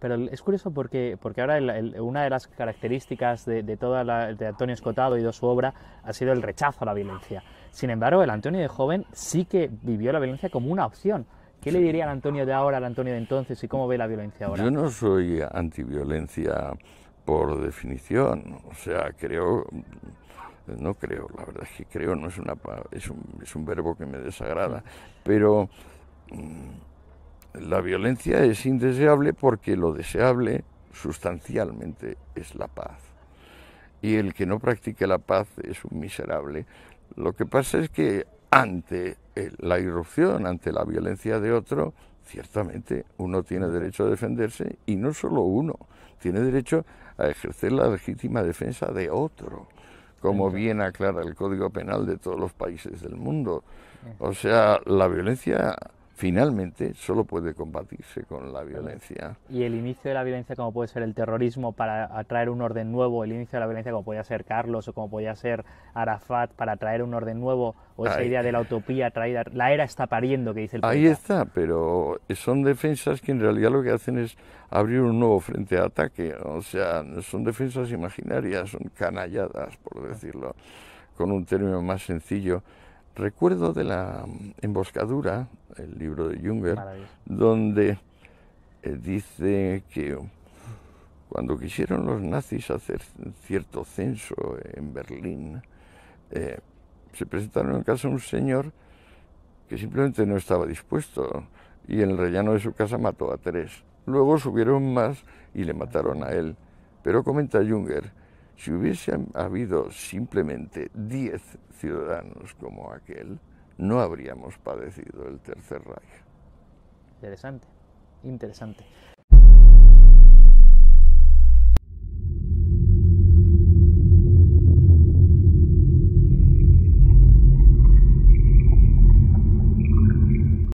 pero es curioso porque, porque ahora una de las características de, de toda la, de Antonio Escotado y de su obra ha sido el rechazo a la violencia. Sin embargo, el Antonio de joven sí que vivió la violencia como una opción. ¿Qué le diría al Antonio de ahora, al Antonio de entonces y cómo ve la violencia ahora? Yo no soy antiviolencia por definición, o sea, creo, no creo, la verdad es que creo no es una, es un, es un verbo que me desagrada, pero mm, la violencia es indeseable porque lo deseable sustancialmente es la paz. Y el que no practique la paz es un miserable. Lo que pasa es que ante eh, la irrupción, ante la violencia de otro, ciertamente uno tiene derecho a defenderse y no solo uno, tiene derecho a ejercer la legítima defensa de otro, como bien aclara el Código Penal de todos los países del mundo. O sea, la violencia finalmente solo puede combatirse con la violencia. Y el inicio de la violencia, como puede ser el terrorismo, para atraer un orden nuevo, el inicio de la violencia, como podía ser Carlos o como podía ser Arafat, para atraer un orden nuevo, o esa idea de la utopía traída, la era está pariendo, que dice el Ahí está, pero son defensas que en realidad lo que hacen es abrir un nuevo frente de ataque, o sea, son defensas imaginarias, son canalladas, por decirlo, con un término más sencillo Recuerdo de la mm, emboscadura, el libro de Junger, donde eh, dice que cuando quisieron los nazis hacer cierto censo en Berlín, eh, se presentaron en casa un señor que simplemente no estaba dispuesto y en el rellano de su casa mató a tres. Luego subieron más y le mataron a él. Pero comenta Junger si hubiesen habido simplemente 10 ciudadanos como aquel, no habríamos padecido el Tercer Reich. Interesante, interesante.